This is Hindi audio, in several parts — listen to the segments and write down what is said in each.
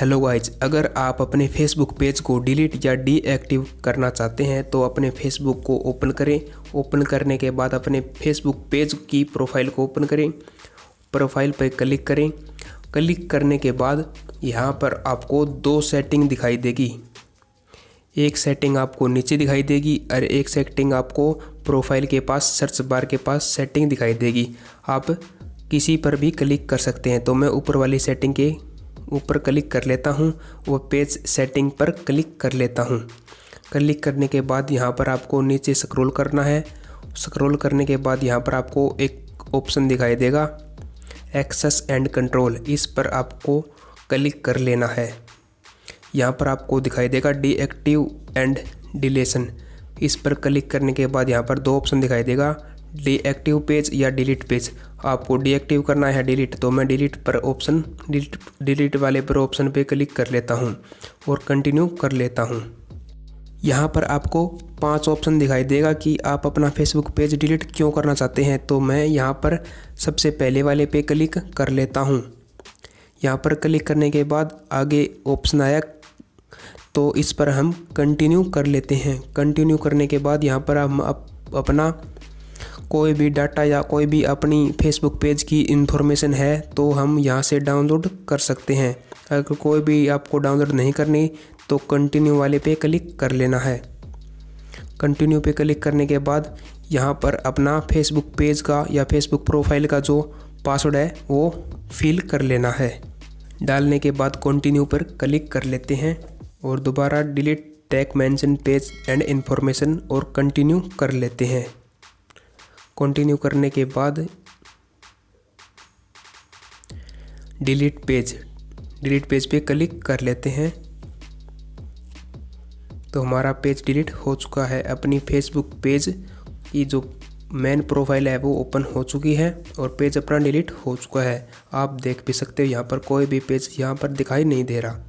हेलो गाइज अगर आप अपने फेसबुक पेज को डिलीट या डीएक्टिव करना चाहते हैं तो अपने फेसबुक को ओपन करें ओपन करने के बाद अपने फेसबुक पेज की प्रोफाइल को ओपन करें प्रोफाइल पर क्लिक करें क्लिक करने के बाद यहाँ पर आपको दो सेटिंग दिखाई देगी एक सेटिंग आपको नीचे दिखाई देगी और एक सेटिंग आपको प्रोफाइल के पास सर्च बार के पास सेटिंग दिखाई देगी आप किसी पर भी क्लिक कर सकते हैं तो मैं ऊपर वाली सेटिंग के ऊपर क्लिक कर लेता हूँ वो पेज सेटिंग पर क्लिक कर लेता हूँ क्लिक करने के बाद यहाँ पर आपको नीचे स्क्रॉल करना है स्क्रॉल करने के बाद यहाँ पर आपको एक ऑप्शन दिखाई देगा एक्सेस एंड कंट्रोल इस पर आपको क्लिक कर लेना है यहाँ पर आपको दिखाई देगा डीएक्टिव एंड डिलेशन इस पर क्लिक करने के बाद यहाँ पर दो ऑप्शन दिखाई देगा डीएक्टिव पेज या डिलीट पेज आपको डीएक्टिव करना है डिलीट तो मैं डिलीट पर ऑप्शन डिलीट डिलीट वाले पर ऑप्शन पे क्लिक कर लेता हूँ और कंटिन्यू कर लेता हूँ यहाँ पर आपको पांच ऑप्शन दिखाई देगा कि आप अपना फेसबुक पेज डिलीट क्यों करना चाहते हैं तो मैं यहाँ पर सबसे पहले वाले पे क्लिक कर लेता हूँ यहाँ पर क्लिक करने के बाद आगे ऑप्शन आया तो इस पर हम कंटिन्यू कर लेते हैं कंटिन्यू करने के बाद यहाँ पर हम अप, अपना कोई भी डाटा या कोई भी अपनी फेसबुक पेज की इन्फॉर्मेशन है तो हम यहाँ से डाउनलोड कर सकते हैं अगर कोई भी आपको डाउनलोड नहीं करनी तो कंटिन्यू वाले पे क्लिक कर लेना है कंटिन्यू पे क्लिक करने के बाद यहाँ पर अपना फेसबुक पेज का या फेसबुक प्रोफाइल का जो पासवर्ड है वो फिल कर लेना है डालने के बाद कंटिन्यू पर क्लिक कर लेते हैं और दोबारा delete tag mention page and information और कंटिन्यू कर लेते हैं कंटिन्यू करने के बाद डिलीट पेज डिलीट पेज पे क्लिक कर लेते हैं तो हमारा पेज डिलीट हो चुका है अपनी फेसबुक पेज की जो मेन प्रोफाइल है वो ओपन हो चुकी है और पेज अपना डिलीट हो चुका है आप देख भी सकते हो यहाँ पर कोई भी पेज यहाँ पर दिखाई नहीं दे रहा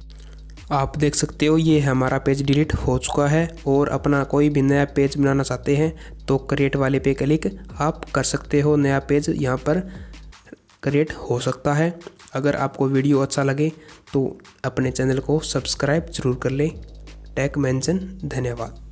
आप देख सकते हो ये हमारा पेज डिलीट हो चुका है और अपना कोई भी नया पेज बनाना चाहते हैं तो क्रिएट वाले पे क्लिक आप कर सकते हो नया पेज यहाँ पर क्रिएट हो सकता है अगर आपको वीडियो अच्छा लगे तो अपने चैनल को सब्सक्राइब जरूर कर लें टैग मेंशन धन्यवाद